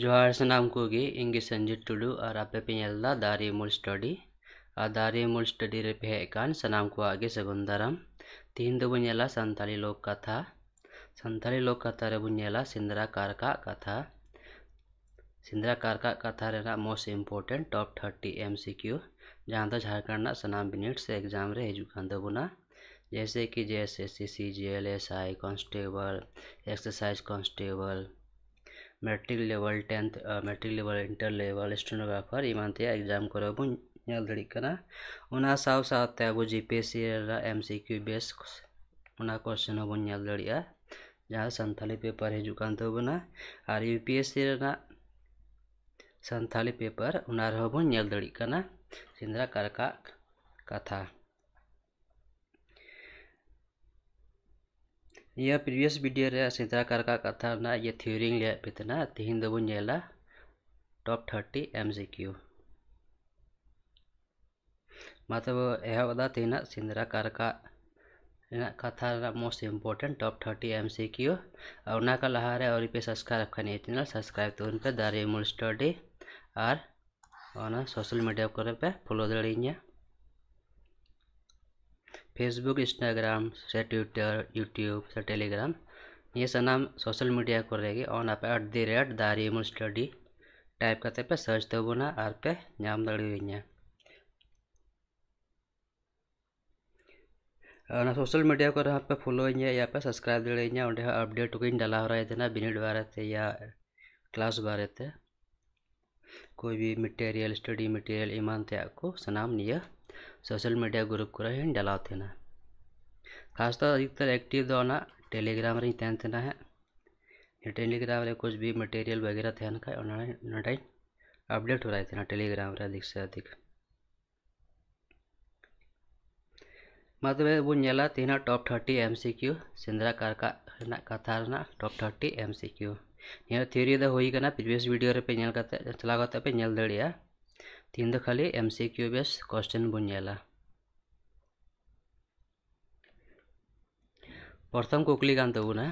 जोहार ನಾಮ್ಗೆ ಹೋಗಿ ಹಿಂಗೆ ಸಂಜೆ ಟುಡು ಆರ್ ಅಪ್ಪೆ ಎಲ್ಲ ದಾರಿ ಮೂಲ್ ಸ್ಟಡಿ ಆ ದಾರಿ ಮೂಲ್ ಸ್ಟಡಿ ರೇಪೆ ಹೇಕಾನ್ ಸನಾಮ್ ಕೋ ಆಗೆ ಸಗುಂದರಂ ತೀನ್ ದೋ ಬುನ್ಯಲ ಸಂತಾಲಿ ಲೋಕ ಕಥಾ लोक कथा रे बुन्यला सिंदरा कारका कथा सिंदरा कारका कथा रे most important top thirty M C Q जहाँ तो झारखंड ना सनाम बिनिट्स एग्जाम रे हजूकान दबुना तो जैसे कि J S S C C G L S I constable exercise constable matric level tenth matric level inter level stenographer इमान एग्जाम कर सावसाते G P S M C Q base question बोल दाँ सानी पेपर हजन और यू पी एस सानी paper उन दिन कारका कथा यह प्रीवियस वीडियो सीताकर का कथा ना ये थ्योरी लेना तेहन दबला top thirty M C Q मतलब एहबा तेना सिंद्राकर का कथा most important top thirty M C Q और लहारे और पे सब्सक्राइब खानी चैनल सब्सक्राइब तो पे दारे मूल स्टडी और सोशल मीडिया को पे फॉलो फेसबुक इंस्टाग्राम से ट्विटर यूट्यूब से टेलीग्राम ये सब नाम सोशल मीडिया को रहेगी तो और ना एट द रेट दारी एम स्टडी टाइप करते पे सर्च तो और पे नाम दड़ी सोशल मीडिया को यहाँ पे फॉलो हुई या पे सब्सक्राइब दे रही अपडेट को डाला हर रहा है बारे थे या क्लास बारे थे कोई भी मटेरियल स्टडी मटेरियल इमान को आपको सोशल मीडिया ग्रुप को हैं खास तो अधिकतर एक्टिव तो ना टेलीग्राम रही तैन है टेलीग्राम रे कुछ भी मटेरियल वगैरह थे खाए अपडेट हो रहा थे टेलीग्राम रे अधिक से अधिक मतलब बोला तेना top thirty M C Q कार का कथा top thirty M C Q theory दा हुई प्रीवियस वीडियो पे चलाते पे दिया तीन दो खाली M C Q base question बन प्रथम कुकली तबना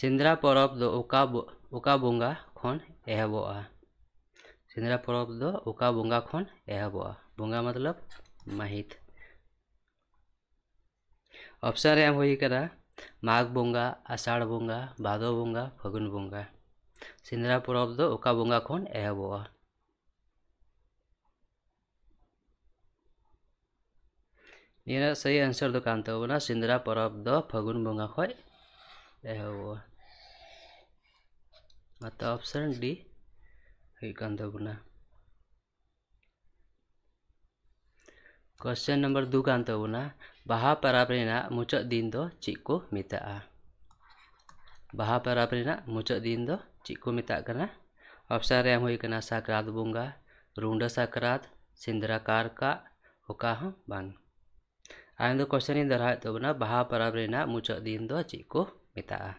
सिंद्रा परब दो ओका बंगा खन एहबा सिंद्रा परब दो ओका बंगा खन एहबा बंगा मतलब माहित ऑप्शन एम हुई करा माघ बंगा आषाढ़ बंगा भादो बंगा फगुन बंगा सिंद्रा परब दो ओका बंगा खन एहबा Ini saya answer tuh kanto karena sindra porob do pagun bunga koi, eh atau option di hei kanto puna. Question number 2 kanto puna, baha para prina muco dindo ciko mita a. Baha para prina muco dindo ciko mita karena option yang hui kana sakrat bunga, runda sakrat, sindra karka, hukaha bang. Aindu question in darah itu benar bahwa para berina muncul di Indo Ciko Mita.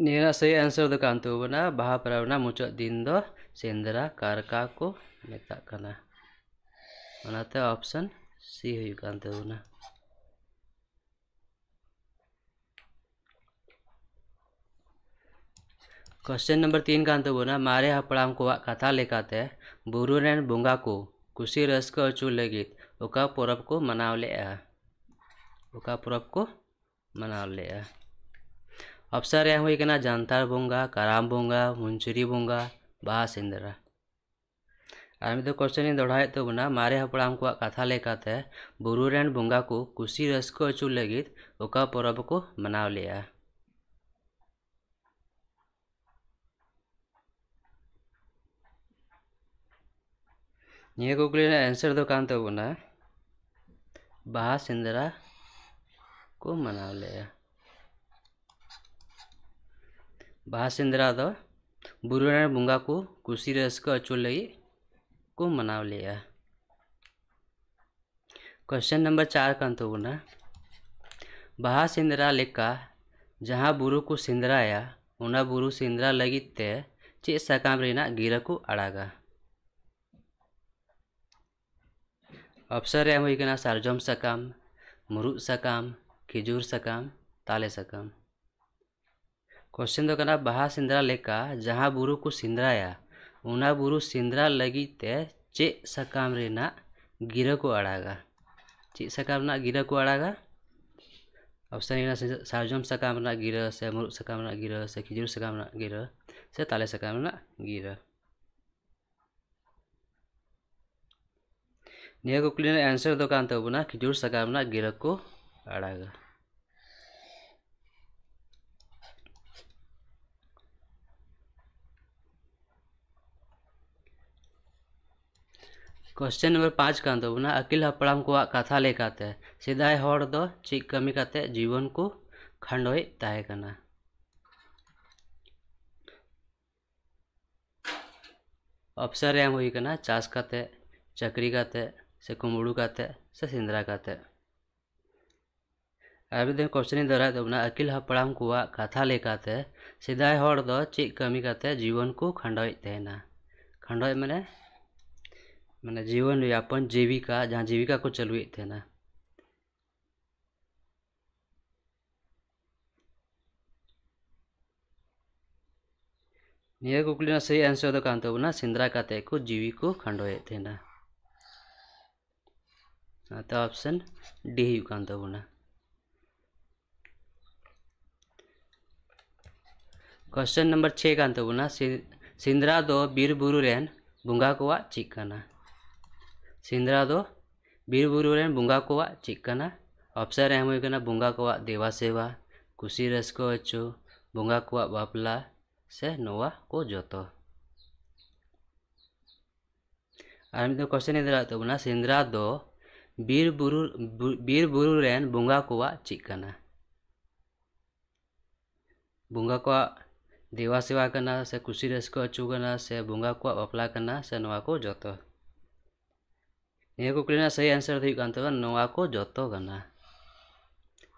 Nira saya answer itu kan tuh benar bahwa para berina muncul di Indo Sendra Karka ko Mita karena. Mana teh option C juga kan tuh benar. Question number तीन का अंतर बोना मारे हपड़ाम को कथा लेकर बुरु रैन बुंगा को खुशी रस को चूल गीत उका पर्व को मनाव ले उका पर्व को मनाव ले अफसर यह हुई कि जंतार बुंगा कराम बुंगा मुंचुरी बुंगा बा सिंदरा आम तो क्वेश्चन दौड़ा तो बना मारे हपड़ाम को कथा लेकर बुरु रैन बुंगा को खुशी रस को चूल लगी उका पर्व को मनाव ले आ? ये गूगल ने आंसर दो तो कान तो बना बाहा सिंदरा को मना लिया बाहा सिंदरा तो बुरुनारायण बुंगा को कुशी रस को अचुल लगी को मना लिया क्वेश्चन नंबर चार कान अंत होना बहा सिंदरा लेका जहाँ बुरु को सिंदरा सिंदराया उन्हें बुरु सिंदरा लगी ते चेक सकाम रेना गिरा को अड़ागा अप्सरा होना सारजम साकाम मुरुद साकाम खजूर साकाम ताले साकाम क्वेश्चन तो करना बहा सिंद्रा लेका जहाँ बुरु को सिंद्राया उना बुरु सिंद्रा लगी ते चे साकाम रेना गिरा को अड़ागा चे साकाम ना गिरा को अड़ागा ऑप्शन इना सारजम साकाम ना गिरा से मुरुद साकाम ना गिरा से खजूर साकाम ना गिरा से ताले साकाम ना गिरा क्लियर एंसर तो ᱮᱱᱥᱟᱨ ᱫᱚ ᱠᱟᱱ ᱛᱟᱵᱚᱱᱟ ᱠᱷᱤᱡᱩᱨ ᱥᱟᱠᱟᱢ क्वेश्चन नंबर पाँच का अकिल हपड़ाम को कथा लेकाते सेदाय हर दो कमी काते जीवन को खंडोई ताहे करना ऑप्शन एम होना कना चास करते चकरी करते से कुमड़ू कहते से सिंदरा कहते अभी दिन दौरा तब अकिल हपड़ाम को कथा लेकाते सदाय चेक कमी कहते जीवन को खंडना खंड मैंने मैंने जीवन यापन जीविका जहाँ जीविका को चलु तेना नियर कुकली सही आंसर तो सिंदरा कते को जीवी को खंडोए थेना तो ऑप्शन डी है युगांत गुणा क्वेश्चन नंबर छः का अंतगुना सिंद्रा दो बीर बुरु रेन बुंगा को चिकना सिंद्रा दो बीर बुरु रेन बुंगा को चिकना ऑप्शन एम होना बुंगा को देवा सेवा कुशी रसको अचो बुंगा को बापला से नोवा को जोतो और क्वेश्चन तो इधर आता सिंद्रा दो बीर बु बीर बुन बंगा को चेकना बंगा को देवा सेवा करना से खुशी रस को अचूकना से बंगा को बापला करना से नवा को जो नहीं कुकिन सही आंसर नवा तो को जो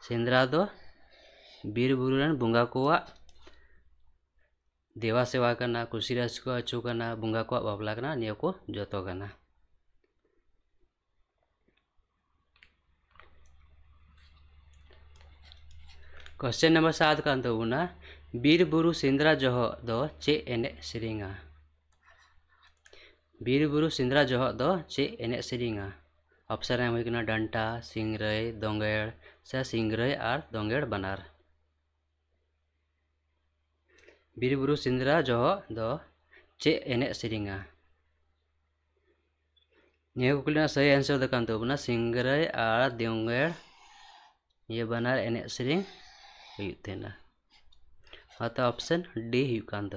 सेंद्रा दो बीर बुन बंगा को देवा सेवा करना खुशी रस को अचूकना बंगा को बापला करना नहीं को जो करना ಕ್ವಶನ್ ನಂಬರ್ वीर बुरु सिंद्रा ಸಿಂದ್ರಾ दो चे ಚೆ ಎನೆ वीर बुरु सिंद्रा ಜೊಹ दो चे ಎನೆ ಸಿರಿಂಗ ऑप्शन एम होना डंटा सिंगरई दोंगेड़ से सिंगरई और दोंगेड़ बनार बुरु सिंद्रा जह दो चे एने सेरिंगा ये कुकली सही आंसर दो सिंगरई और दोंगेड़ ये बनार एन सेरिंग लिख देना आता ऑप्शन डी युकान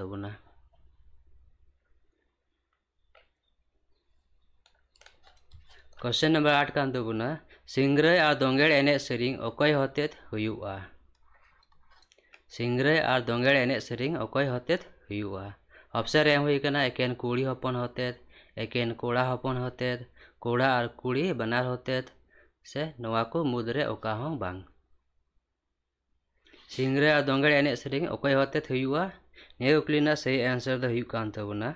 क्वेश्चन नंबर आठ कान दबना सिंगरे और दोंगेड़ एन सेरिंग ओकय होते हुआ और दोंगेड़ एने सेरिंग ओकय होते हुआ ऑप्शन रेम हुई कना एकेन कुड़ी हपन होते एकेन कोड़ा हपन होते कोड़ा और कुड़ी बनार होते से नवा को मुद्रे ओका बांग ᱥᱤᱝᱨᱟᱹ ᱟᱨ ᱫᱚᱝᱜᱟᱲᱤ ᱮᱱᱮᱡ ᱥᱮᱨᱮᱧ ᱚᱠᱚᱭ ᱦᱚᱛᱮᱛ ᱦᱩᱭᱩᱜᱼᱟ ᱱᱤᱭᱟᱹ ᱠᱩᱠᱞᱤ ᱨᱮᱱᱟᱜ ᱥᱟᱹᱦᱤ ᱮᱱᱥᱟᱨ ᱫᱚ ᱦᱩᱭᱩᱜ ᱠᱟᱱ ᱛᱟᱵᱚᱱᱟ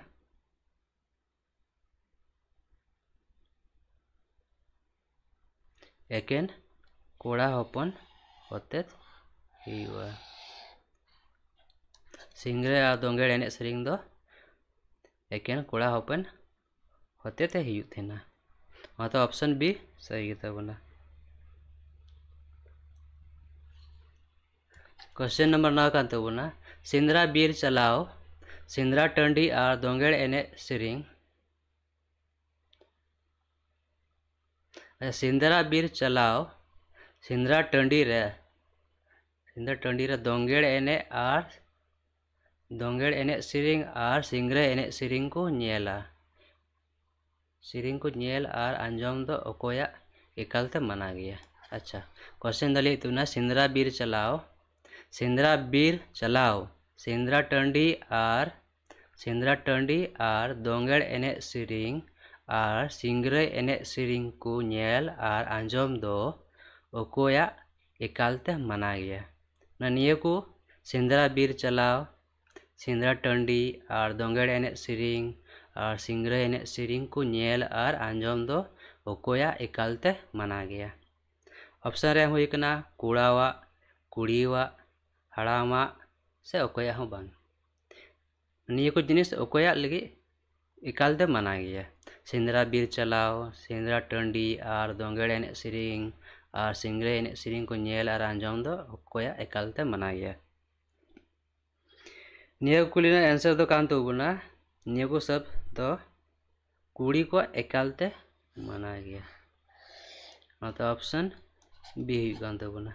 ᱮᱠᱮᱱ ᱠᱚᱲᱟ ᱦᱚᱯᱚᱱ ᱦᱚᱛᱮᱛ ᱦᱩᱭᱩᱜᱼᱟ ᱥᱤᱝᱨᱟᱹ ᱟᱨ ᱫᱚᱝᱜᱟᱲᱤ ᱮᱱᱮᱡ ᱥᱮᱨᱮᱧ ᱫᱚ ᱮᱠᱮᱱ ᱠᱚᱲᱟ ᱦᱚᱯᱚᱱ होते थे ही थे ना वहाँ तो ऑप्शन बी सही था बोला क्वेश्चन नंबर नौ का तो बोलना सिंद्रा बीर चलाओ सिंद्रा टंडी और दोंगेड़ एने सिरिंग अच्छा सिंद्रा बीर चलाओ सिंद्रा टंडी रे सिंद्रा टंडी रे दोंगेड़ एने और दोंगेड़ एने सिरिंग और सिंगरे एने सिरिंग को नेला सिरिंग को नेल और आंजम दो तो अकोया इकलते मना गया अच्छा क्वेश्चन दलिए तुना सिंद्रा बीर चलाओ सेंद्रा बीर चलाओ सेंद्रा टंडी आर सेंद्रा टंडी आर दोंगेड़ एने सिरिंग आर सिंगरे एने सिरिंग को नेल आर आंजम दो ओकोया एकालते मना गया ना निये को सेंद्रा बीर चलाओ सेंद्रा टंडी आर दोंगेड़ एने सिरिंग आर सिंगरे एने सिरिंग को नेल आर आंजम दो ओकोया एकालते मना गया ऑप्शन रे होइकना कुड़ावा कुड़ीवा हड़ा से अकोया जिन अकोया लगे एकाल माना गया सेंद्रा बीर चलाव सेंद्रा टंडी और दंगेड़ एन से और सिंगरे एन से को नल और आंजम अकोया एकाल माना गया कुलना एंसर तो तबना नहीं सब तो कुड़ी को एकाल माना गया ऑप्शन बी होना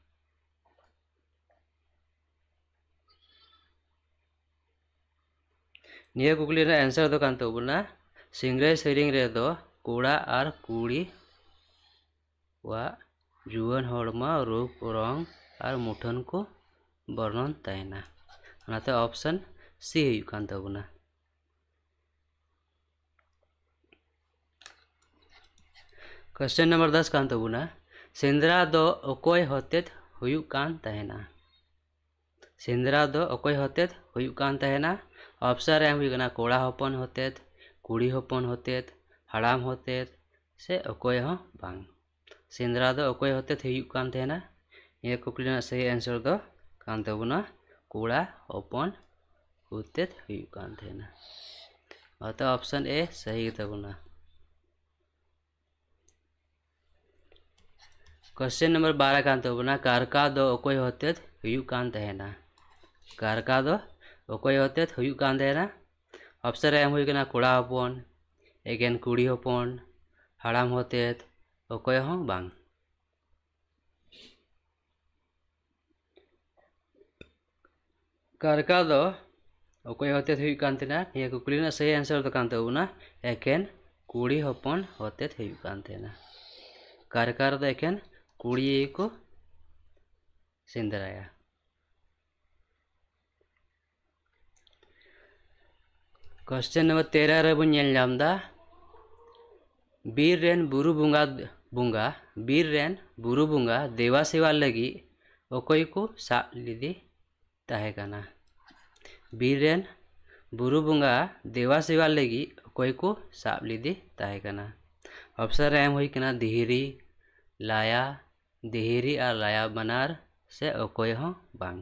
निये कुकली ना आंसर दो कान बोलना सिंगरे सेरिंग रे दो कोड़ा आर कुड़ी वा जुवन होड़मा रूप रंग आर मुठन को वर्णन तयना नाते ऑप्शन सी हुई कान बोलना क्वेश्चन नंबर दस कान बोलना सिंद्रा दो ओकोई होते हुयु कान तहना सिंद्रा दो ओकोई होते हुयु कान तहना अफसर एम होना कोड़ा होपन होते कुड़ी होपन होते हड़ाम होते से बांग सिंद्रा दो अकोय होते हुयना यह कुकली सही एनसर दो तबना कोड़ा होपन होते ऑप्शन ए सही तबना क्वेश्चन नंबर बारह कारका दो अकोय होते कारका दो अफसर एम होना कोड़ा हपन एगेन कुड़ी हपन हड़ाम हतेत अकय कारका दो अकय हतेत होना यह कुकली सही एंसर तोबना एखेन कुड़ी हपन हतेत होना कारकार एखेन कुड़ी को सेंदराया क्वेश्चन नंबर तेरह रे बुझेलजामदा बीर रेन बुरु बुंगा बुंगा बीर रेन बुरु बुंगा देवा सेवा लगी ओकोई को साप लीदी ताहे काना बीर रेन बुरु बुंगा देवा सेवा लगी ओकोई को साप लीदी ताहे काना ऑप्शन एम हुई कना दिहरी लाया दिहरी और लाया बनार से ओकोई हो बांग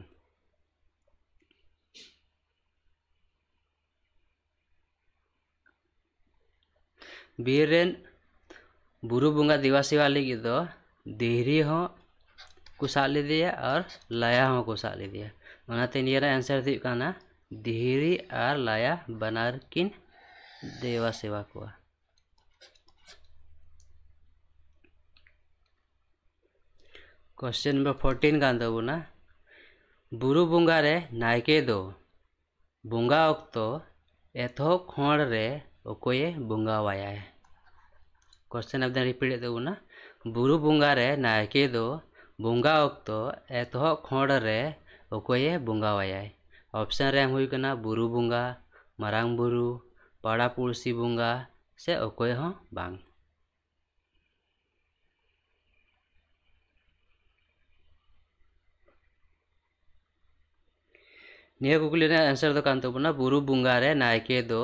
बीरें बुरु बुंगा दिवासी वाले की तो देहरी हों कुशाली दिए और लया हों कुशाली दिए मना तीन आंसर दिखा देहरी और लया बनार किन देवा सेवा को क्वेश्चन नंबर फोर्टीन का दबुना बुरु बुंगारे नायके दो बुंगा अक्तो एथो खोड़ रे ᱚᱠᱚᱭ ᱮ ᱵᱚᱸᱜᱟᱣᱟᱭᱟ ᱠᱚᱥᱪᱮᱱ ᱟᱵᱫᱟᱱ ᱨᱤᱯᱤᱴ ᱮᱫ ᱛᱟᱵᱚᱱᱟ ᱵᱩᱨᱩ ᱵᱚᱸᱜᱟ ᱨᱮ ᱱᱟᱭᱠᱮ ᱫᱚ ᱵᱚᱸᱜᱟ ᱚᱠᱛᱚ ᱮᱛᱚᱦᱚᱵ ᱠᱷᱚᱸᱰ ᱨᱮ ᱚᱠᱚᱭ ᱮ ᱵᱚᱸᱜᱟᱣᱟᱭᱟᱭ ᱚᱯᱥᱮᱱ ᱨᱮ ᱮᱢ ᱦᱩᱭ ᱠᱟᱱᱟ ᱵᱩᱨᱩ ᱵᱚᱸᱜᱟ ᱢᱟᱨᱟᱝ ᱵᱩᱨᱩ ᱯᱟᱲᱟ ᱯᱩᱲᱥᱤ ᱵᱚᱸᱜᱟ ᱥᱮ ᱚᱠᱚᱭ ᱦᱚᱸ ᱵᱟᱝ निया कुकली आंसर दो बुरु बुंगारे नायके दो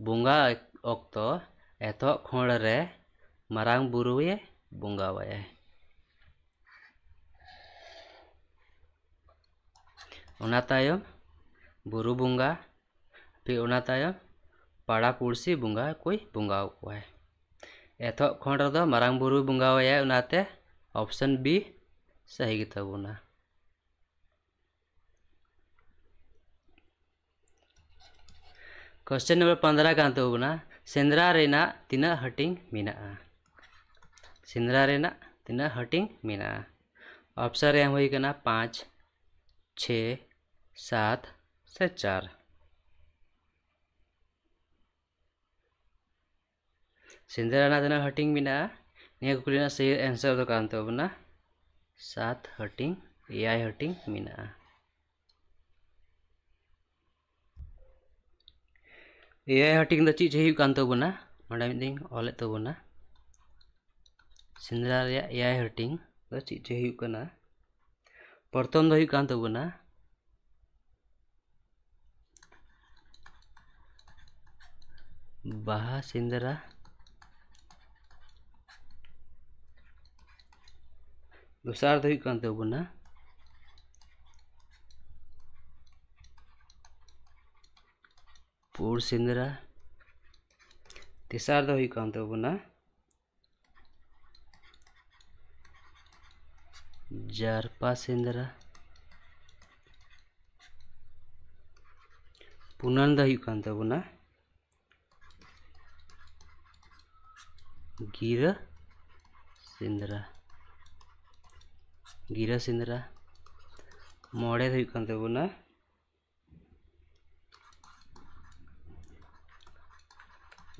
bunga okto eto re marang buru ye bunga Una tayo buru bunga pi tayo pada kursi bunga kui bunga waye eto khonre do marang buru bunga waye unate option b sahi kita bunga. Question number पंद्रह का होना सेंद्रा रेना तीना हटिंग मेना सेंद्रा तीना हटिंग मेना option M हुई पाँच छ सात से चार सेंद्रा रेना हटिंग सही आंसर दो कांत होना सात हटिंग एय आई हटिंग मेना हाटिंग चे चेबना मैं मिट्टी अलगना सेंद्रा एय हाटिंग चे चेना प्रथम दोबना बहा सेंद्रा दूसार दोबना ᱯᱩᱲ ᱥᱮᱸᱫᱽᱨᱟ ᱛᱮᱥᱟᱨ ᱫᱚ ᱦᱩᱭᱩᱜ ᱠᱟᱱ ᱛᱟᱵᱚᱱᱟ ᱡᱟᱨᱯᱟ ᱥᱮᱸᱫᱽᱨᱟ ᱯᱩᱱᱟᱱ ᱫᱚ ᱦᱩᱭᱩᱜ ᱠᱟᱱ ᱛᱟᱵᱚᱱᱟ ᱜᱤᱨᱟᱹ ᱥᱮᱸᱫᱽᱨᱟ ᱜᱤᱨᱟᱹ ᱥᱮᱸᱫᱽᱨᱟ ᱢᱚᱬᱮ ᱫᱚ ᱦᱩᱭᱩᱜ ᱠᱟᱱ ᱛᱟᱵᱚᱱᱟ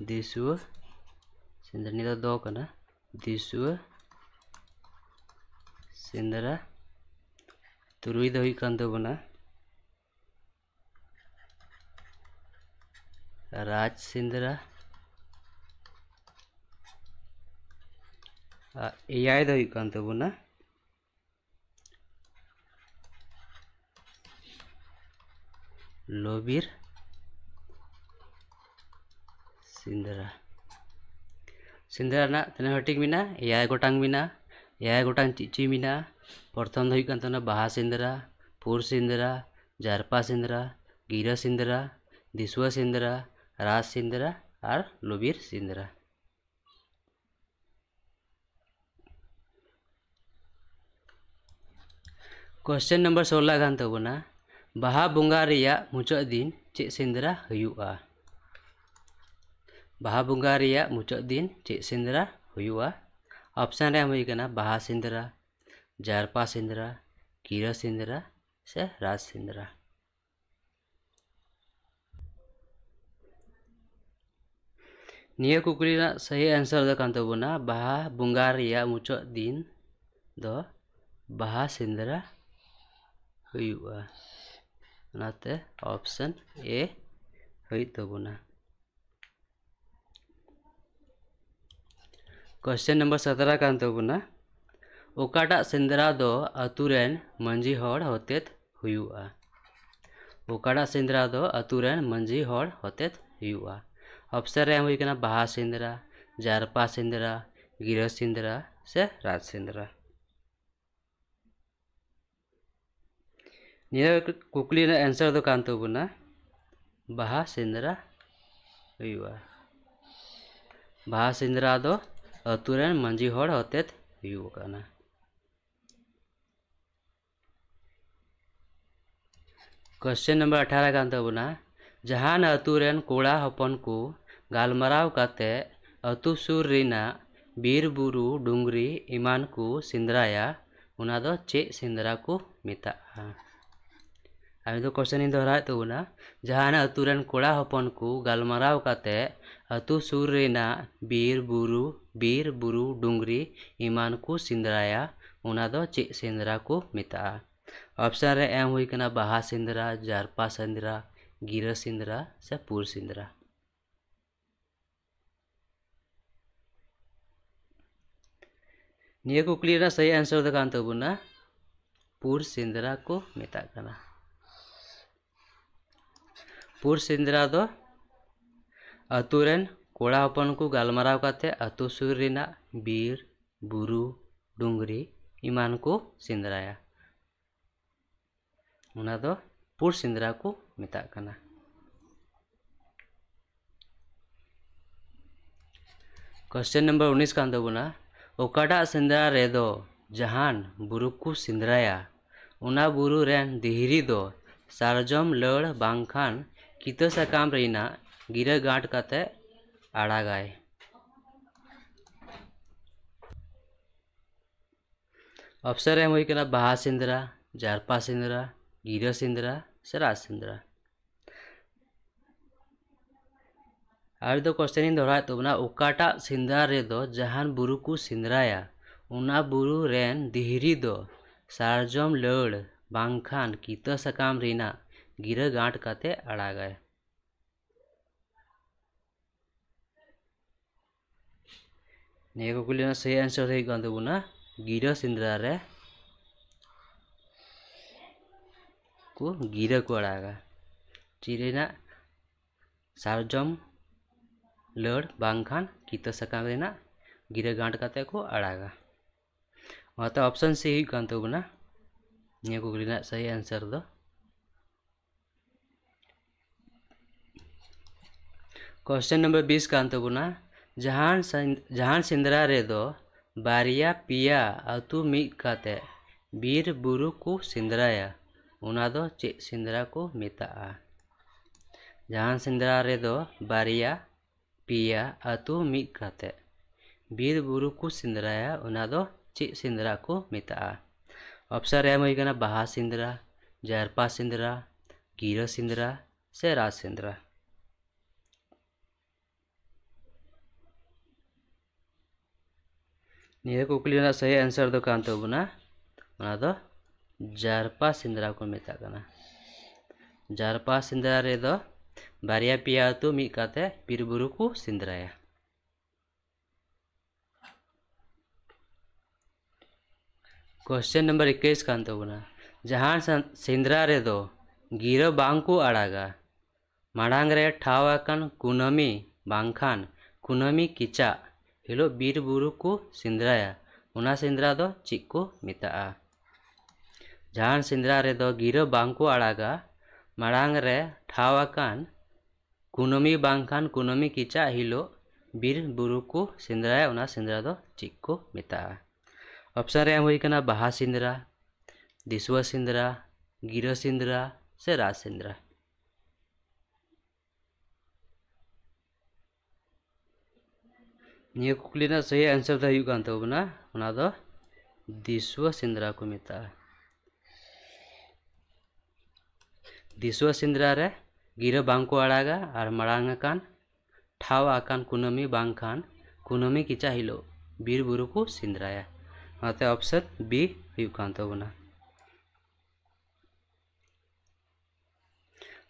ᱫᱤᱥᱩᱣᱟᱹ ᱥᱮᱸᱫᱽᱨᱟ ᱫᱚ ᱫᱚ ᱠᱟᱱᱟ ᱫᱤᱥᱩᱣᱟᱹ ᱥᱮᱸᱫᱽᱨᱟ ᱛᱩᱨᱩᱭ ᱫᱚ ᱦᱩᱭᱩᱜ ᱠᱟᱱ ᱛᱟᱵᱚᱱᱟ ᱨᱟᱡᱽ ᱥᱮᱸᱫᱽᱨᱟ ᱮᱭᱟᱭ ᱫᱚ ᱦᱩᱭᱩᱜ ᱠᱟᱱ ᱛᱟᱵᱚᱱᱟ ᱞᱚᱵᱤᱨ सिंधरा सिंधरा ना हटिक मिना या गोटांग मिना या गोटांग चिची मिना प्रथम दो हुई तना बाहा सिंधरा पुर सिंधरा जारपा सिंधरा गिरा सिंधरा दिसुआ सिंधरा राज सिंधरा और लुबिर सिंधरा क्वेश्चन नंबर सोलह बहा तबना बंगा मुचाद दिन चे सिंधरा हुआ Baha Bungaria ya, muncul din cik sindra huyua. Opsan yang mui kena baha sindra, jarpa sindra, kira sindra, se ras sindra. Nia kukuri na sahi answer da kanto buna baha Bungaria ya, mucok do Bahasa sindra huyua. Nate option A eh, huyu to question number सत्रह का अंत होना ओकाटा सेंद्रा दो अतुरेन मंजी हर होते हुआ ओकाटा सेंद्रा दो अतुरेन मंजी हर होते हुआ ऑप्शन रे होना बाहा सेंद्रा जारपा सेंद्रा गिरह सेंद्रा से राज सेंद्रा निरा कुकली एंसर दो कान तबना बाहा सेंद्रा हुआ बाहा सेंद्रा दो अतुरेन मन्जी होड हतेत विवोकाना क्वेस्चिन नम्बर अठारा कान्तवना जहान अतुरेन कोडा हपन कु गालमराव काते अतु सुर्रिना बीर बुरु डुंगरी इमान कु सिंद्राया उना दो चे सिंद्रा कु मिता आम तो क्वेश्चन ही दोहराए तो बोला जहान अतुरन कोड़ा हपन को गलमाराव करते अतु सुर बीर बुरु बीर बुरु डुंगरी इमान को सिंदराया उना दो चे सेंद्रा को मिता ऑप्शन रे एम हुई कना बहा सिंदरा जारपा सिंदरा गिरा सिंदरा से पूर सिंदरा निये क्लियर सही आंसर दो पुर सिंदरा को मेता करना पुर सिंदरा दो अतुरन कोड़ा अपन को गलमराव करते अतु सुरीना बीर बुरु डुंगरी इमान को सिंदराया उना दो पुर सिंदरा को मिता करना क्वेश्चन नंबर उन्नीस का अंदोबना ओकाटा सिंदरा रे दो जहान बुरु को सिंदराया उना बुरु रेन दिहरी दो सारजम लड़ बांखान कितो रही ना गिरा गांठ का काते आड़ा गाय अफसर है वही कहना बहा सिंदरा जारपा सिंदरा गिरा सिंदरा सरा सिंदरा और दो क्वेश्चन इन दोहराए तो बना उकाटा सिंदरा रे दो जहान बुरु को सिंदराया उना बुरु रेन दिहरी दो सार्जम लड़ बांखान कितो सकाम रीना गिर गांठ कहते अड़ा गए सही आंसर थे कौन देखो ना सिंद्रा रे को गिरा को अड़ागा चीरे ना सार्जम लड़ बांखान कीता सका ना गिरा गांठ कहते को अड़ागा वहाँ तो ऑप्शन से ही कौन देखो ना नेको कुली सही आंसर दो क्वेश्चन नंबर बीस का अंत गुना जहान जहान सिंदरा रे दो बारिया पिया अतु मिद काते बीर बुरु को सिंदराया उना दो चे सिंदरा को मिता आ जहान सिंदरा रे दो बारिया पिया अतु मिद काते बीर बुरु को सिंदराया उना दो चे सिंदरा को मिता आ ऑप्शन एम हुई बहा सिंदरा जारपा सिंदरा गिरा सिंदरा से राज सिंदरा कुकली सही एंसर तबना तो तो जारपा सिंदरा को जारपा सिंदरा रेदो बारे पियात तो मीते बीरबू को सिंदरा क्वेश्चन नंबर इक्कीस तबना रे सिंदरा रेदो गिर बांको आड़ागा माड़ रे कुनामी कुनमी बांखान कुनमी किचा हिलो बीर बुरु को सिंद्राया सिंद्रा दो चिक को मिता जहां सिंद्रा रे दो गिर आड़ा आड़ागा मड़ांग रे ठावाकान कुनमी बांखान कुनमी किचा हिलो बीर बुरु को सिंद्राया उना सिंद्रा दो चिक को मिता ऑप्शन रे हुई बहा सिंद्रा दिसवा सिंद्रा गिर सिंद्रा से राज सिंद्रा ये कुकली सही आंसर दिन दिसवा सिंद्रा को मेता दिसवा सिंद्रा रे गिरा बांको आड़ागा और मड़ांग कान ठाव आकान कुनमी बांग खान कुनमी किचा हिलो बीर बुरु को सिंद्राया अतः ऑप्शन बी हूँताबना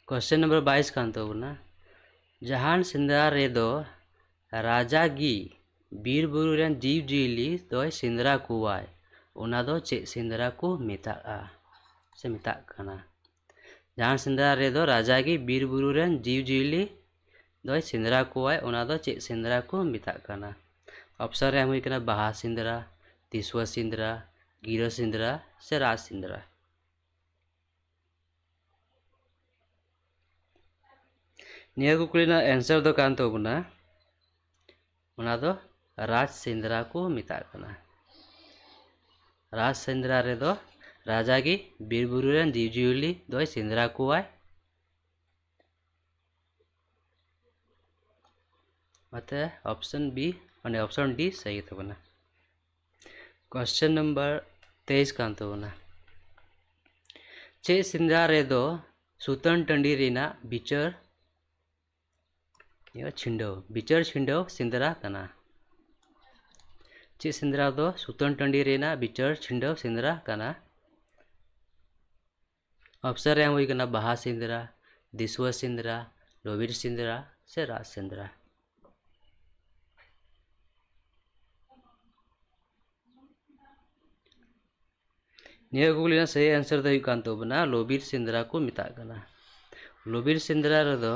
क्वेश्चन नंबर बैस कानबना जहान सिंद्रा रे दो राजा गी बीर बुरु जीव जीली दय सेंद्रा कोवाय उना दो चे सेंद्रा को मेता से मेता कना जान सेंद्रा रे दो राजा गी बीर बुरु जीव जीली दय सेंद्रा कोवाय उना दो चे सेंद्रा को मेता कना ऑप्शन रे हुई कना बहा सेंद्रा तिसवा सेंद्रा गिरो सेंद्रा से राज सेंद्रा निया को कुलीना आंसर दो कान तो बना राजेंद्रा को राजेंद्रा रे राजा की बीरबुर जीवजी देंद्रा को मत ऑप्शन बी मैंने ऑप्शन डी सही तो बना क्वेश्चन नंबर तेईस का तो बना चे सिंधा रे दो सुतन टंडी रिना बिचर ᱱᱤᱭᱟᱹ ᱪᱷᱤᱸᱰᱟᱹᱣ ᱵᱤᱪᱟᱹᱨ ᱪᱷᱤᱸᱰᱟᱹᱣ ᱥᱮᱸᱫᱽᱨᱟ ᱠᱟᱱᱟ ᱪᱮᱫ ᱥᱮᱸᱫᱽᱨᱟ ᱫᱚ ᱥᱩᱛᱟᱹᱱ ᱴᱟᱺᱰᱤ ᱨᱮᱱᱟᱜ ᱵᱤᱪᱟᱹᱨ ᱪᱷᱤᱸᱰᱟᱹᱣ ᱥᱮᱸᱫᱽᱨᱟ ᱠᱟᱱᱟ ᱚᱯᱥᱟᱨ ᱮᱢ ᱦᱩᱭ ᱠᱟᱱᱟ ᱵᱟᱦᱟ ᱥᱮᱸᱫᱽᱨᱟ ᱫᱤᱥᱣᱟᱹ ᱥᱮᱸᱫᱽᱨᱟ ᱞᱚᱵᱤᱨ ᱥᱮᱸᱫᱽᱨᱟ ᱥᱮ ᱨᱟᱡᱽ ᱥᱮᱸᱫᱽᱨᱟ ᱱᱤᱭᱟᱹ ᱠᱩᱠᱞᱤ ᱨᱮᱱᱟᱜ ᱥᱟᱹᱦᱤ ᱟᱱᱥᱟᱨ ᱫᱚ ᱦᱩᱭᱩᱜ ᱠᱟᱱ ᱛᱟᱵᱚᱱᱟ ᱞᱚᱵᱤᱨ ᱥᱮᱸᱫᱽᱨᱟ ᱠᱚ ᱢᱮᱛᱟᱜ ᱠᱟᱱᱟ ᱞᱚᱵᱤᱨ ᱥᱮᱸᱫᱽᱨᱟ ᱨᱮᱫᱚ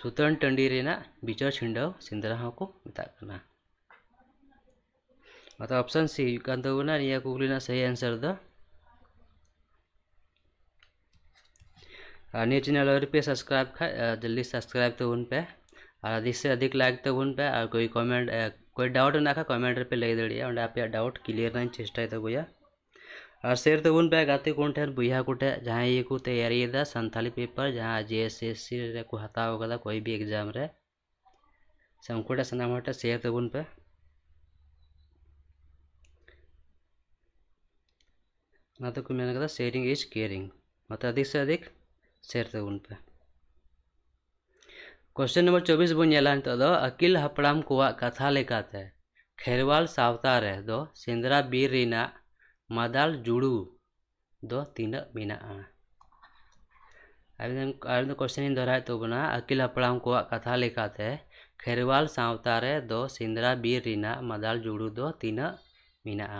सुतन टंडी रेना बिचार छिंडव सिंदरा को मतना मत ऑप्शन सी युगाना कुछ सही आंसर द न्यू चैनल और पे सब्सक्राइब खा जल्दी सब्सक्राइब तो उन पे और अधिक से अधिक लाइक तो उन पे और कोई कमेंट कोई डाउट ना खा कमेंट पे ले दे और आप डाउट क्लियर नहीं चेष्टा तो है तो भैया और सर तबन तो पे गति को बुहा कोठे जहाँ ये को तैयारी सानी पेपर जहाँ जे एस एस सी को हतावे कोई भी एग्जाम रे सामकोटे सामान हटे सर तबन पे मेनका शेयरिंग इज केयरिंग मत अधिक से अधिक शेयर तबन तो पे क्वेश्चन नंबर चौबीस बोला नित तो अकिल हपड़ाम को कथा लेकर खेरवाल सावतारे सिंद्रा बीर रिना मदाल जुड़ू दो तीनक मेरे कोश्चन दोहरा तब अकिल हपड़ को कथा लेकाते खेरवाल सातारे दो सिंद्रा बीर रिना मदाल जुड़ू दो तीनक मेरा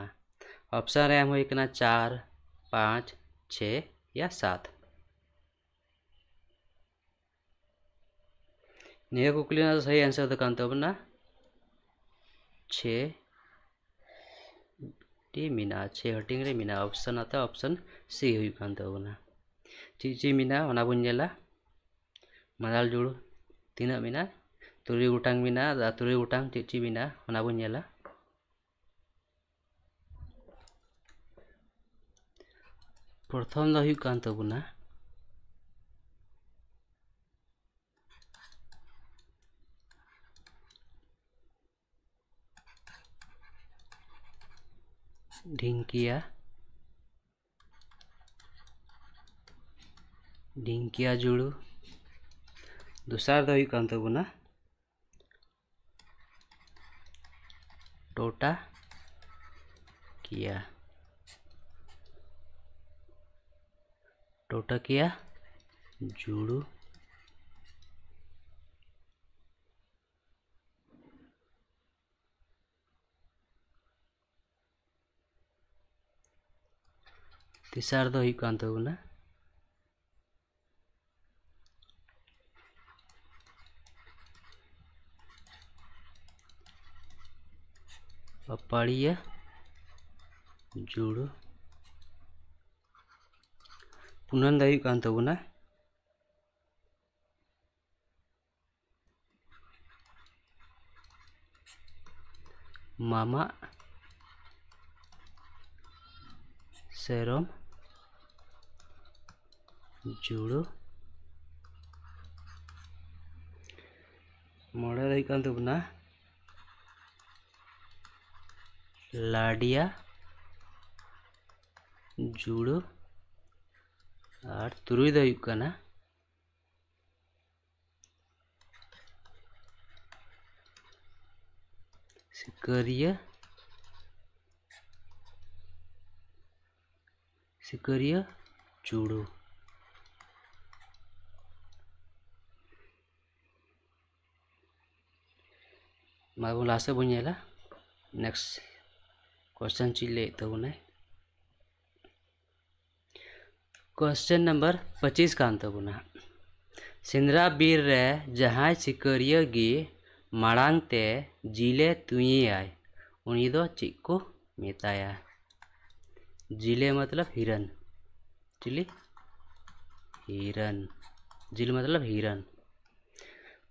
अपशन रहा हुई चार पाँच छ या सात निया कुकली सही आंसर तो बना छः ᱢᱮᱱᱟᱜᱼᱟ ᱪᱷᱮ ᱦᱟᱹᱴᱤᱧ ᱨᱮ ᱢᱮᱱᱟᱜᱼᱟ ᱚᱯᱥᱚᱱ ᱟᱛᱮ ᱚᱯᱥᱚᱱ ᱥᱤ ᱦᱩᱭᱩᱜ ᱠᱟᱱ ᱛᱟᱵᱚᱱᱟ ᱪᱮᱫ ᱪᱮᱫ ᱢᱮᱱᱟᱜᱼᱟ ᱚᱱᱟ ᱵᱚᱱ ᱧᱮᱞᱟ ᱢᱟᱫᱟᱞ ᱡᱩᱲᱩ ᱛᱤᱱᱟᱹᱜ ᱢᱮᱱᱟᱜᱼᱟ ᱛᱩᱨᱩᱭ ᱜᱚᱴᱟᱝ ᱢᱮᱱᱟᱜᱼᱟ ᱟᱨ ᱛᱩᱨᱩᱭ ᱜᱚᱴᱟᱝ ᱪᱮᱫ ᱪᱮᱫ ᱢᱮᱱᱟᱜᱼᱟ ᱚᱱᱟ ᱵᱚᱱ ᱧᱮᱞᱟ ᱯᱨᱚᱛᱷᱚᱢ ᱫᱚ ᱦᱩᱭᱩᱜ ᱠᱟᱱ ᱛᱟᱵᱚᱱᱟ ढिंकिया ढिंकिया जुड़ू दूसरा दो तो कान तबना तो टोटा किया टोटा किया जुड़ू ᱛᱮᱥᱟᱨ ᱫᱚ ᱦᱩᱭᱩᱜ ᱠᱟᱱ ᱛᱟᱵᱚᱱᱟ जुड़ पुनन मामा सेरम जोड़ो मॉडल होना लाडिया जुड़ो और तुरुई दो हुकना सिकरिया ᱵᱟᱵᱚᱱ ᱵᱚᱱ ᱧᱮᱞᱟ नेक्स्ट क्वेश्चन चीज लेते क्वेश्चन नंबर पचीस का अंत बुना सिंद्रा बीर रे जहाँ सिकरिया गी जिले तुये आए उन्हीं दो को जिले मतलब हिरन चिली हिरन जिल मतलब हिरन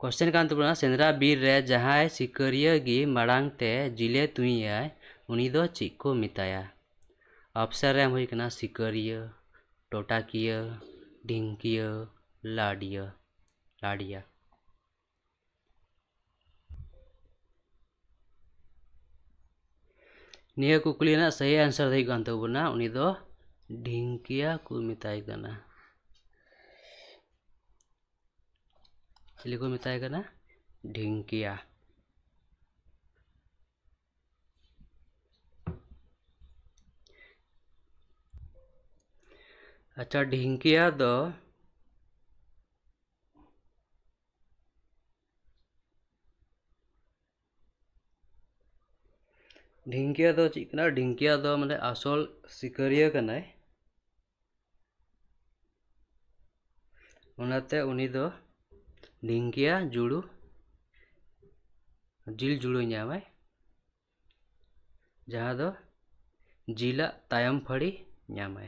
क्वेश्चन का तबना सेंद्रा बीर जहाँ जहां सिकरिया गी मांग ते जिले तुइया उनी दो चिक को मिताया ऑप्शन रे हुई कना सिकरिया टोटाकिया ढिंकिया लाडिया लाडिया निया कुकली ना सही आंसर दई गन तबना उनी दो ढिंकिया को मिताई कना सिलिको में तय करना ढिंकिया अच्छा ढिंकिया दो ढिंकिया दो चिकना ढिंकिया द मैंने आसल शिकारिया कनाय उनाते उनी दो मतलब डिंगिया जुड़ू जिल जुड़ू नामे जहाँ दो जिला तायम फड़ी नामे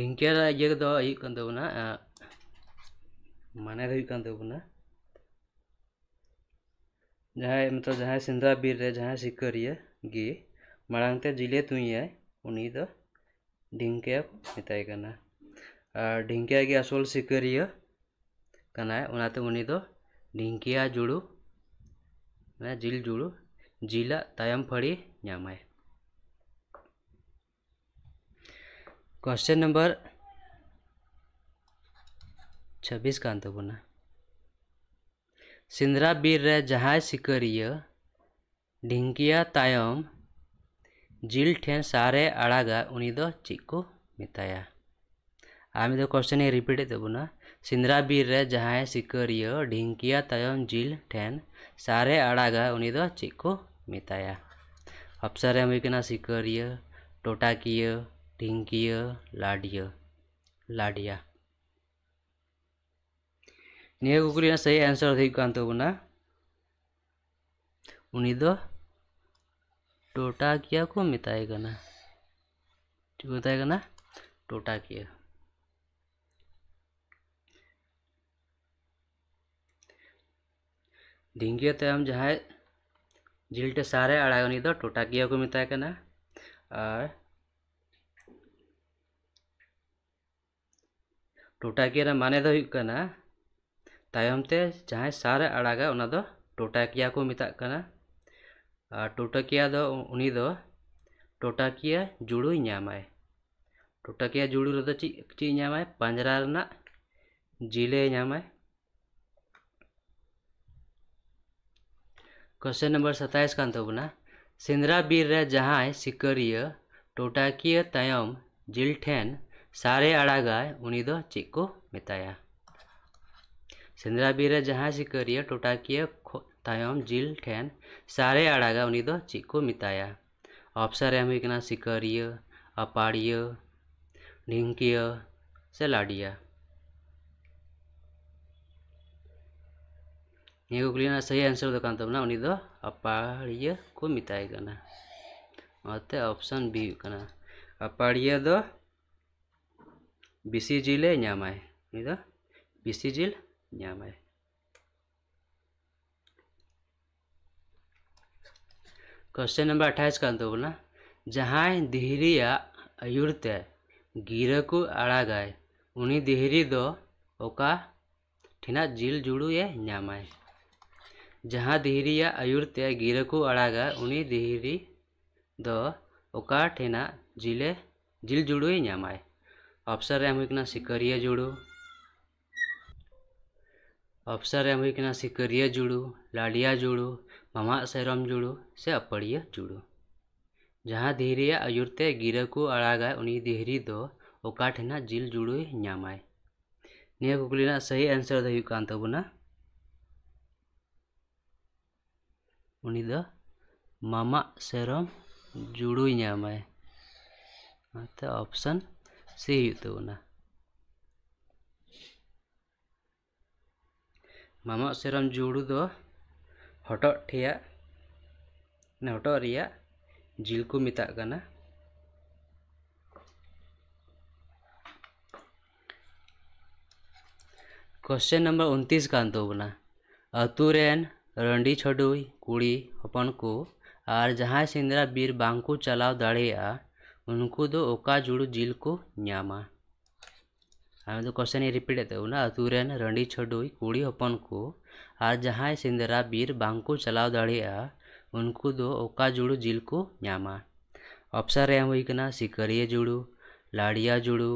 डिंगिया ये दोना मानेबना जहाँ मतलब जहाँ सिंधा बीर जहाँ सिकरिया गे मांगते जिले तुई है उन्हीं ढिंकिया ढिंकिया आसल सिकारिया ढिंकिया जुड़ू जिल जुड़ू जिल तायम फड़ी नामाय क्वेश्चन नंबर छब्बीस का तबना सिंद्रा बीर जहाँ सिकारिया ढिंकिया जिल ठेन सारे अड़ागा को मताया आम दो कोश्चन रिपीट देवना सिंद्रा बीर जहाँ सिकारिया ढिंकिया तयम जिल ठेन सारे अड़ागा चीको मताया अफसर होना सिकारिया टोटाकिया ढिंकिया लाडिया लाडिया निया कुकुल सही आंसर होना को ಟೋಟಾಕಿಯಾಕು ಮಿತಾಯಿಗನ ಮಿತಾಯಿಗನ ಟೋಟಾಕಿಯ ढींगिया तो हम जहाँ जिल्टे सारे अड़ागन इधर तो टोटाकिया को मिताए करना और टोटाकिया माने दो तो करना तायम तो जहाँ सारे अड़ागा उन्हें दो टोटाकिया को मिता करना ᱟᱨ ᱴᱚᱴᱟᱠᱤᱭᱟᱹ ᱫᱚ ᱩᱱᱤ ᱫᱚ ᱴᱚᱴᱟᱠᱤᱭᱟᱹ ᱡᱩᱲᱩᱭ ᱧᱟᱢᱟᱭ ᱴᱚᱴᱟᱠᱤᱭᱟᱹ ᱡᱩᱲᱩ ᱨᱮᱫᱚ ᱪᱮᱫ ᱪᱮᱫ ᱧᱟᱢᱟᱭ ᱯᱟᱸᱡᱽᱨᱟ ᱨᱮᱱᱟᱜ ᱡᱤᱞᱮ ᱧᱟᱢᱟᱭ क्वेश्चन नंबर सत्ताईस का तबना सेंद्रा बीर रे जहाँ सिकरिया टोटाकिया तायम जिल ठेन सारे अड़ागाय उनी दो चिक को मिताया सेंद्रा बीर रे जहाँ सिकरिया टोटाकिया ᱛᱟᱭᱚᱢ ᱡᱤᱞ ᱴᱷᱮᱱ ᱥᱟᱨᱮ ᱟᱲᱟᱜᱟ ᱩᱱᱤ ᱫᱚ ᱪᱮᱫ ᱠᱚ ᱢᱮᱛᱟᱭᱟ ᱚᱯᱥᱟᱨ ᱮᱢ ᱦᱩᱭ ᱠᱟᱱᱟ ᱥᱤᱠᱟᱹᱨᱤᱭᱟᱹ ᱟᱯᱟᱲᱤᱭᱟᱹ ᱰᱷᱤᱝᱠᱤᱭᱟᱹ ᱥᱮ ᱞᱟᱰᱤᱭᱟ ये कुकली सही आंसर दो कान उनी दो अपाड़िया को मिताय कना अते ऑप्शन बी कना अपाड़िया दो बीसी जिले न्यामाय उनी दो बीसी जिल न्यामाय क्वेश्चन नंबर अट्ठाईस का अंतर बोलना जहाँ दिहरी आयुरते गिरे को आड़ा गए उन्हीं दिहरी दो ओका ठीना जिल जुड़ू ये नामाए जहाँ दिहरी आयुरते गिरे को आड़ा गए उन्हीं दिहरी दो ओका ठीना जिले जिल जुड़ू ये नामाए ऑप्शन रे हमकना सिकरिया जुड़ू ऑप्शन रे हमकना सिकरिया जुड़ू लाडिया जुड़ू ᱟᱢᱟᱜ ᱥᱮᱨᱚᱢ ᱡᱩᱲᱩ ᱥᱮ ᱟᱹᱯᱟᱹᱲᱤᱭᱟᱹ ᱡᱩᱲᱩ ᱡᱟᱦᱟᱸ ᱫᱷᱤᱨᱤᱭᱟᱜ ᱟᱹᱭᱩᱨᱛᱮ ᱜᱤᱨᱟᱹ ᱠᱚ ᱟᱲᱟᱜᱟ ᱩᱱᱤ ᱫᱷᱤᱨᱤ ᱫᱚ ᱚᱠᱟ ᱴᱷᱮᱱᱟᱜ ᱡᱤᱞ ᱡᱩᱲᱩᱭ ᱧᱟᱢᱟᱭ ᱱᱤᱭᱟᱹ ᱠᱩᱠᱞᱤ ᱨᱮᱱᱟᱜ ᱥᱟᱹᱦᱤ ᱮᱱᱥᱟᱨ ᱫᱚ ᱦᱩᱭᱩᱜ ᱠᱟᱱ ᱛᱟᱵᱚᱱᱟ ᱩᱱᱤ ᱫᱚ ᱢᱟᱢᱟᱜ ᱥᱮᱨᱚᱢ ᱡᱩᱲᱩᱭ ᱧᱟᱢᱟᱭ ᱚᱱᱟᱛᱮ ᱚᱯᱥᱚᱱ ᱥᱤ ᱦᱩᱭᱩᱜ ᱛᱟᱵᱚᱱᱟ ᱢᱟᱢᱟᱜ ᱥᱮᱨᱚᱢ ᱡᱩᱲᱩ ᱫᱚ हटो जिल को मतदा क्वेश्चन नंबर उनतीस काबना अतुरन रंडी छडु कुड़ी हपन को आर जहाँ सिंद्रा बीर बांकु चलाव दड़े उनको दो ओका जुड़ू जिल को नामा आम तो क्वेश्चन ये रिपीट है ना अतुरेन रंडी छडुई कुड़ी अपन को आज जहाँ सिंदरा बीर बांको चलाव दाड़िया उनको दो ओका जुड़ू जिल को न्यामा ऑप्शन एम हुई कना सिकरिये जुड़ू लाड़िया जुड़ू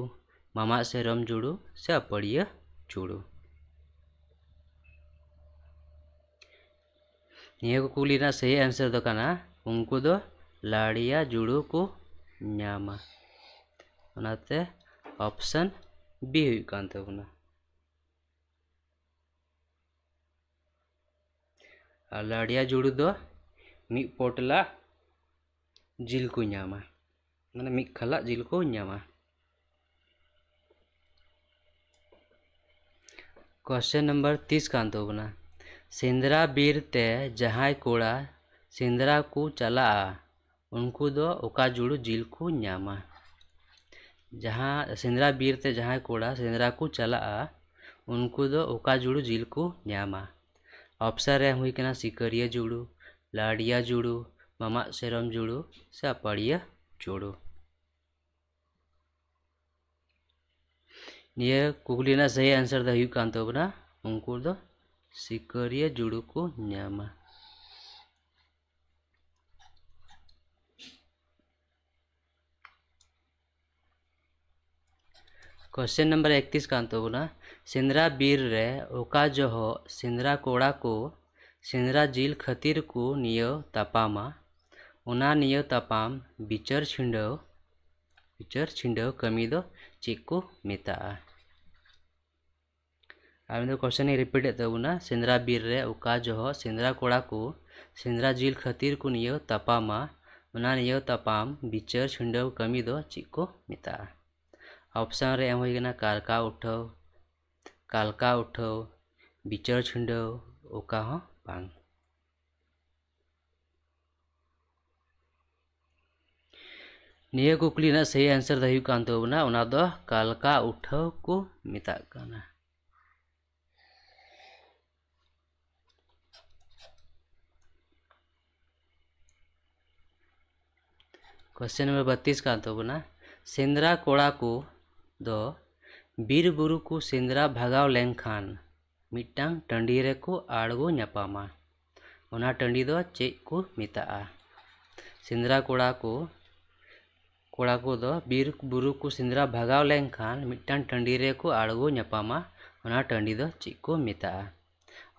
मामा से रम जुड़ू से अपड़िया जुड़ू ये को कुली ना सही आंसर तो कना उनको दो लाड़िया जुड़ू को न्यामा ऑप्शन ᱵᱤ ᱦᱩᱭᱩᱜ ᱠᱟᱱ ᱛᱟᱵᱚᱱᱟ ᱟᱨ ᱞᱟᱲᱤᱭᱟ ᱡᱩᱲᱩ ᱫᱚ ᱢᱤᱫ ᱯᱚᱴᱞᱟ ᱡᱤᱞ ᱠᱚ ᱧᱟᱢᱟ ᱢᱟᱱᱮ ᱢᱤᱫ ᱠᱷᱟᱞᱟᱜ ᱡᱤᱞ ᱠᱚ ᱧᱟᱢᱟ क्वेश्चन नंबर तीस का तोबना सेंद्रा बीर ते जहां कोड़ा सेंद्रा को चला उनको दो ओका जुड़ू जिल को न्यामा जहाँ सेंद्रा बीर ते जहाँ कोड़ा सेंद्रा को चला उनको दो ओका जुड़ू जिल को न्यामा अफसर हुई कना सिकरिया जुड़ू लाड़िया जुड़ू मामा सेरम जुड़ू से अपड़िया जुड़ू ये कुकली ना सही आंसर दुकान तब ना उनको दो सिकरिया जुड़ू को न्यामा क्वेश्चन नंबर इकतीस का अंत बोला सिंद्रा बीर रे ओका जो हो सिंद्रा कोड़ा को सिंद्रा जील खतिर को नियो तपामा उना नियो तपाम बिचर छिंडो बिचर छिंडो कमी दो चेक को मेता आम दो तो क्वेश्चन ही रिपीट है तबना सिंद्रा बीर रे ओका जो हो सिंद्रा कोड़ा को सिंद्रा जील खतिर को नियो तपामा उना नियो तपाम बिचर छिंडो कमी दो चेक को मेता ऑप्शन एम होना कालका उठाव कालका उठाव बिचर छुंड ओका हो पांग ना सही आंसर दहयु कांतो कालका उठाव को मिता क्वेश्चन नंबर 32 कांतो बना सिंद्रा कोड़ा को ᱫᱚ ᱵᱤᱨᱼᱵᱩᱨᱩ ᱠᱚ ᱥᱮᱸᱫᱽᱨᱟ ᱵᱷᱟᱜᱟᱣ ᱞᱮᱱᱠᱷᱟᱱ ᱢᱤᱫᱴᱟᱝ ᱴᱟᱺᱰᱤ ᱨᱮᱠᱚ ᱟᱬᱜᱚ ᱧᱟᱯᱟᱢᱟ ᱚᱱᱟ ᱴᱟᱺᱰᱤ ᱫᱚ ᱪᱮᱫ ᱠᱚ ᱢᱮᱛᱟᱜᱼᱟ ᱥᱮᱸᱫᱽᱨᱟ ᱠᱚᱲᱟ ᱠᱚ ᱠᱚᱲᱟ ᱠᱚᱫᱚ ᱵᱤᱨᱼᱵᱩᱨᱩ ᱠᱚ ᱥᱮᱸᱫᱽᱨᱟ ᱵᱷᱟᱜᱟᱣ ᱞᱮᱱᱠᱷᱟᱱ ᱢᱤᱫᱴᱟᱝ ᱴᱟᱺᱰᱤ ᱨᱮᱠᱚ ᱟᱬᱜᱚ ᱧᱟᱯᱟᱢᱟ ᱚᱱᱟ ᱴᱟᱺᱰᱤ ᱫᱚ ᱪᱮᱫ ᱠᱚ ᱢᱮᱛᱟᱜᱼᱟ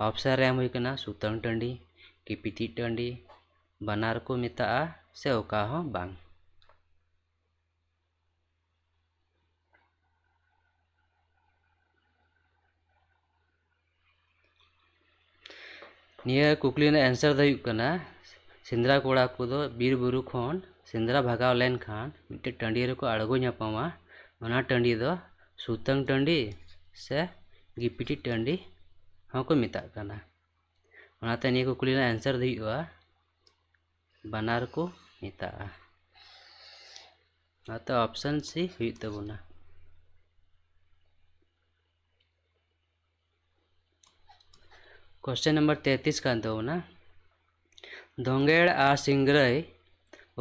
ᱚᱯᱥᱟᱨ ᱨᱮ ᱮᱢ ᱦᱩᱭ ᱠᱟᱱᱟ ᱥᱩᱛᱟᱹᱱ ᱴᱟᱺᱰᱤ ᱠᱤᱯᱤᱛᱤᱡ ᱴᱟᱺᱰᱤ ᱵᱟᱱᱟᱨ ᱠᱚ ᱢᱮᱛᱟᱜᱼᱟ ᱥᱮ ᱚᱠᱟ ᱦᱚᱸ ᱵᱟᱝ निया कुकली ने आंसर द सेंद्रा कोड़ा को दो बीर बुरु खन सेंद्रा भगाव लेन खान मिट्टे टंडी रे को अड़गो नापामा ᱚᱱᱟ ᱴᱟᱺᱰᱤ ᱫᱚ ᱥᱩᱛᱟᱹᱝ ᱴᱟᱺᱰᱤ ᱥᱮ ᱜᱤᱯᱤᱴᱤ ᱴᱟᱺᱰᱤ ᱦᱚᱸᱠᱚ ᱢᱮᱛᱟᱜ ᱠᱟᱱᱟ ᱚᱱᱟᱛᱮ ᱱᱤᱭᱟᱹ ᱠᱩᱠᱞᱤ ᱨᱮᱱᱟᱜ ᱮᱱᱥᱟᱨ ᱫᱚ ᱦᱩᱭᱩᱜᱼᱟ ᱵᱟᱱᱟᱨ ᱠᱚ ᱢᱮᱛᱟᱜᱼᱟ ᱚᱱᱟᱛᱮ ᱚᱯᱥᱮᱱ ᱥᱤ ᱦᱩᱭᱩᱜ ᱛᱟᱵᱚᱱᱟ क्वेश्चन नंबर तैतीस का दौना दोंगेड़ आ सिंगरई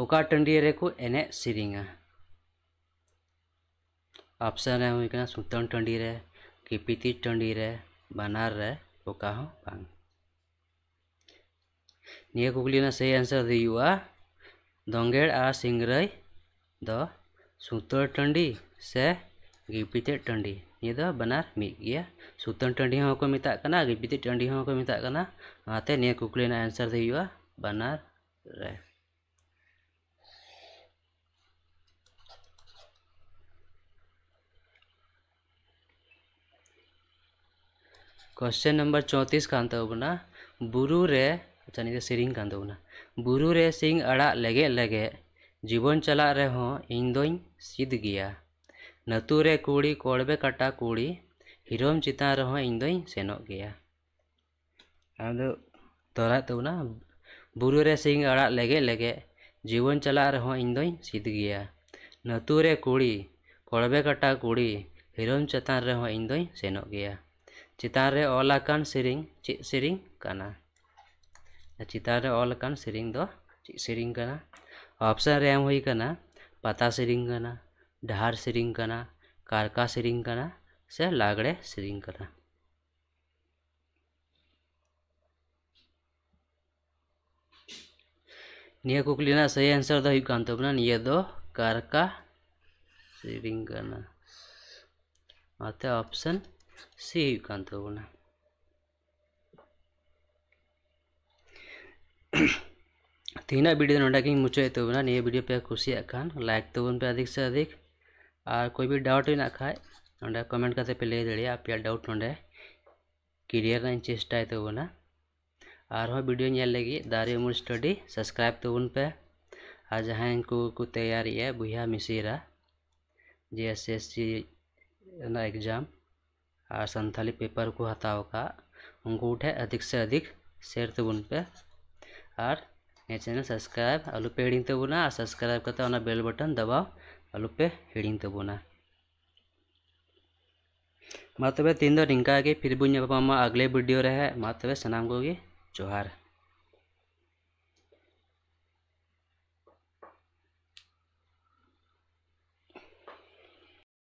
ओका टंडिये को एने सिरिंगा ऑप्शन है हुई सुतन टंडी रे किपिती टंडी रे बनार रे ओका हो बांग निये कुकली ना सही आंसर दे युवा दोंगेड़ आ सिंगरई द सुतर टंडी से गिपीते टंडी ये बनार मिगे सूतन टाँडी को गिबिदी टाँडी को कुकल एंसार बनार रे क्वेश्चन नंबर चौंतीस बुरुरे अच्छा सेरिंग बुरुरे सिंह अड़ा लेगे लेगे जीवन चला रहे इन दोन सिद गया नतुरे कुड़ी कोड़बे काटा कुड़ी हिरोम चितान रहो इंदो सेन गया तरा तबना बुरे सिंग अड़ा लेगे लेगे जीवन चला रहो इंदो सिद गया नतुरे कुड़ी कोड़बे काटा कुड़ी हिरोम चितान रहो इंदो सेन गया चितान रे ऑलकान सिरिंग सिरिंग कना चितान रे ऑलकान सिरिंग दो चि सिरिंग कना ऑप्शन रेम होई कना पता सिरिंग कना डहार से करना कारका से करना से लागड़े सेरिंग करना निया कुकली ना सही आंसर दो हिप्कान तो अपना निया दो कारका सेरिंग करना आते ऑप्शन सी हिप्कान तो अपना तीन वीडियो नोटा कि मुझे तो अपना निया वीडियो पे खुशी आकान लाइक तो अपन पे अधिक से अधिक और कोई भी डाउट खा ना कमेंट करते तो तो पे लिया दिए पे डाउट ना क्लियर चेस्टा तबना और भिडियो दारे उमर स्टडी सब्सक्राइब तबन पे और जहाँ को तैयारी बुहा मिसरा J S S C exam और संथाली पेपर को हतावका उनको उठे अधिक से अधिक शेयर तबन तो पे और ये चैनल सब्सक्राइब आलू पेड़ तबना और सब्सक्राइब करते बेल बटन दबाओ आलोपे हिड़ी तबना तो मा तब तीन दिन इनका फिर बुझे पापा आगले वीडियो रहे मा तब सामना जोहार